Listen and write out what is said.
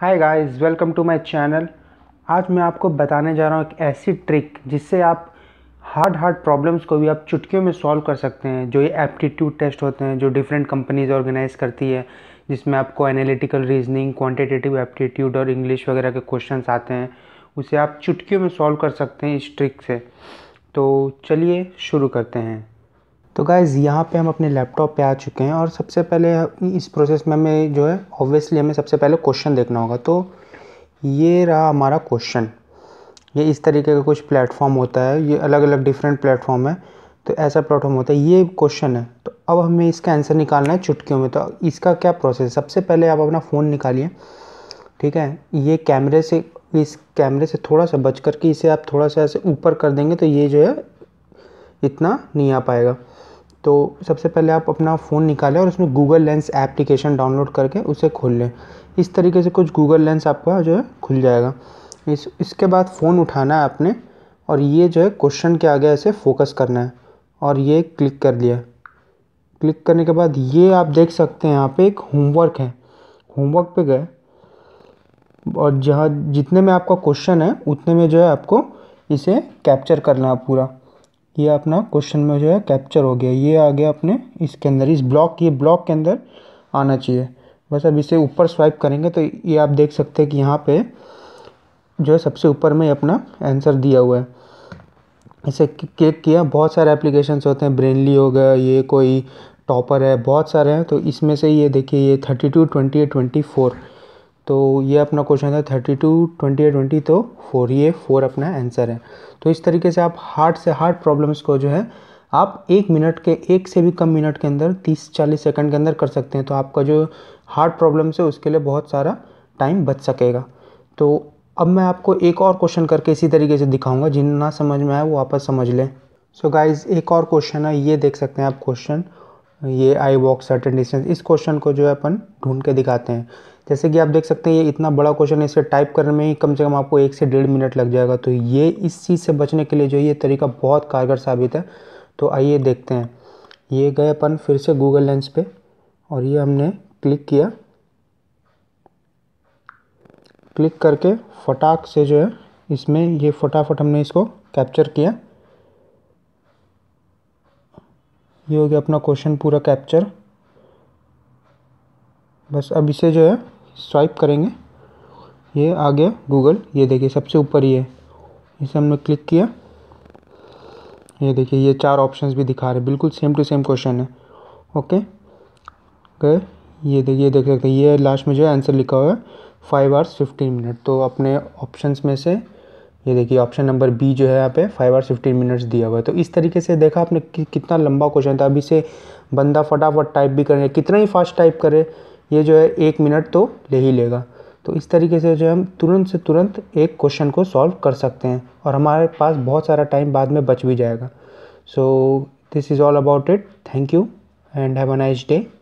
hi guys welcome to my channel आज मैं आपको बताने जा रहा हूँ एक ऐसी ट्रिक जिससे आप हार्ड हार्ड प्रॉब्लम्स को भी आप चुटकियों में सॉल्व कर सकते हैं जो ये एप्टीट्यूड टेस्ट होते हैं जो डिफरेंट कंपनीज ऑर्गेनाइज करती है जिसमें आपको एनालिटिकल रीजनिंग क्वांटिटेटिव एप्टीट्यूड और इंग्लिश वगैरह के क्वेश्चन आते हैं उसे आप चुटकियों में सॉल्व कर सकते हैं इस ट्रिक से तो चलिए शुरू करते हैं तो गाइज़ यहाँ पे हम अपने लैपटॉप पे आ चुके हैं और सबसे पहले इस प्रोसेस में हमें जो है ऑब्वियसली हमें सबसे पहले क्वेश्चन देखना होगा तो ये रहा हमारा क्वेश्चन ये इस तरीके का कुछ प्लेटफॉर्म होता है ये अलग अलग डिफरेंट प्लेटफॉर्म है तो ऐसा प्लेटफॉर्म होता है ये क्वेश्चन है तो अब हमें इसका आंसर निकालना है चुटकियों में तो इसका क्या प्रोसेस सबसे पहले आप अपना फ़ोन निकालिए ठीक है ये कैमरे से इस कैमरे से थोड़ा सा बच कर के इसे आप थोड़ा सा ऐसे ऊपर कर देंगे तो ये जो है इतना नहीं आ पाएगा तो सबसे पहले आप अपना फ़ोन निकालें और उसमें गूगल लेंस एप्लीकेशन डाउनलोड करके उसे खोल लें इस तरीके से कुछ गूगल लेंस आपका जो है खुल जाएगा इस इसके बाद फ़ोन उठाना है आपने और ये जो है क्वेश्चन के आगे ऐसे फोकस करना है और ये क्लिक कर लिया क्लिक करने के बाद ये आप देख सकते हैं यहाँ पे एक होमवर्क है होमवर्क पे गए और जहाँ जितने में आपका क्वेश्चन है उतने में जो है आपको इसे कैप्चर करना है पूरा ये अपना क्वेश्चन में जो है कैप्चर हो गया ये आ गया अपने इसके अंदर इस ब्लॉक ये ब्लॉक के अंदर आना चाहिए बस अब इसे ऊपर स्वाइप करेंगे तो ये आप देख सकते हैं कि यहाँ पे जो है सबसे ऊपर में अपना आंसर दिया हुआ है इसे क्लिक किया बहुत सारे एप्लीकेशन होते हैं ब्रेनली हो गया ये कोई टॉपर है बहुत सारे हैं तो इसमें से ये देखिए ये thirty two twenty twenty four तो ये अपना क्वेश्चन था थर्टी टू ट्वेंटी या ट्वेंटी तो फोर ये फोर अपना आंसर है तो इस तरीके से आप हार्ड से हार्ड प्रॉब्लम्स को जो है आप एक मिनट के एक से भी कम मिनट के अंदर तीस चालीस सेकंड के अंदर कर सकते हैं तो आपका जो हार्ड प्रॉब्लम्स है उसके लिए बहुत सारा टाइम बच सकेगा तो अब मैं आपको एक और क्वेश्चन करके इसी तरीके से दिखाऊंगा जिन्हें ना समझ में आए वो आपस समझ लें सो so गाइज एक और क्वेश्चन है ये देख सकते हैं आप क्वेश्चन ये आई वॉक सर्टन डिस्टेंस इस क्वेश्चन को जो है अपन ढूंढ के दिखाते हैं जैसे कि आप देख सकते हैं ये इतना बड़ा क्वेश्चन है इसे टाइप करने में ही कम से कम आपको एक से डेढ़ मिनट लग जाएगा तो ये इस चीज़ से बचने के लिए जो ये तरीका बहुत कारगर साबित है तो आइए देखते हैं ये गए अपन फिर से गूगल लेंस पे और ये हमने क्लिक किया क्लिक करके फटाक से जो है इसमें ये फटाफट हमने इसको कैप्चर किया ये हो गया अपना क्वेश्चन पूरा कैप्चर बस अब इसे जो है स्वाइप करेंगे ये आ गया गूगल ये देखिए सबसे ऊपर ही है इसे हमने क्लिक किया ये देखिए ये चार ऑप्शंस भी दिखा रहे हैं बिल्कुल सेम टू सेम क्वेश्चन है ओके गए ये देखिए ये देख सकते हैं ये लास्ट में जो है आंसर लिखा हुआ है फाइव आवर्स फिफ्टीन मिनट तो अपने ऑप्शंस में से ये देखिए ऑप्शन नंबर बी जो है यहाँ पे फाइव आवर्स फिफ्टीन मिनट्स दिया हुआ है तो इस तरीके से देखा आपने कि, कितना लंबा क्वेश्चन था अभी से बंदा फटाफट टाइप भी करें कितना ही फास्ट टाइप करे ये जो है एक मिनट तो ले ही लेगा तो इस तरीके से जो हम तुरंत से तुरंत एक क्वेश्चन को सॉल्व कर सकते हैं और हमारे पास बहुत सारा टाइम बाद में बच भी जाएगा so this is all about it thank you and have a nice day